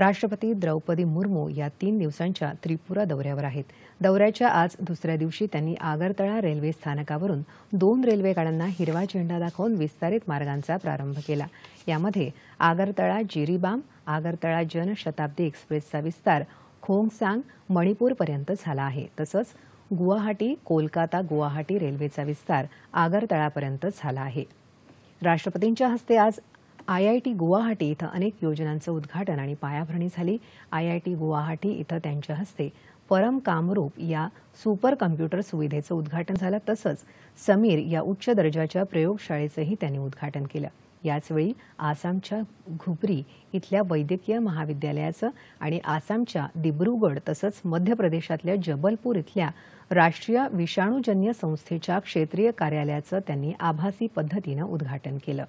राष्ट्रपती द्रौपदी मुर्मू या तीन दिवसांच्या त्रिपुरा दौऱ्यावर आहेत दौऱ्याच्या आज दुसऱ्या दिवशी त्यांनी आगरतळा रेल्वे स्थानकावरून दोन रेल्वे गाड्यांना हिरवा झेंडा दाखवून विस्तारित मार्गांचा प्रारंभ केला यामध्ये आगरतळा जिरीबाम आगरतळा जन शताब्दी एक्सप्रेसचा विस्तार खोंगसांग मणिपूरपर्यंत झाला आहे तसंच गुवाहाटी कोलकाता गुवाहाटी रेल्वेचा विस्तार आगरतळापर्यंत झाला आहे राष्ट्रपतींच्या हस्ते आज आयआयटी गुवाहाटी इथं अनेक योजनांचं उद्घाटन आणि पायाभरणी झाली आयआयटी गुवाहाटी इथं त्यांच्या हस्ते परम कामरूप या सुपर कम्प्युटर सुविधेचं उद्घाटन झालं तसंच समीर या उच्च दर्जाच्या प्रयोगशाळेचंही त्यांनी उद्घाटन केलं याचवेळी आसामच्या घुबरी इथल्या वैद्यकीय महाविद्यालयाचं आणि आसामच्या दिब्रुगड तसंच मध्य प्रदेशातल्या जबलपूर इथल्या राष्ट्रीय विषाणूजन्य संस्थेच्या क्षेत्रीय कार्यालयाचं त्यांनी आभासी पद्धतीनं उद्घाटन केलं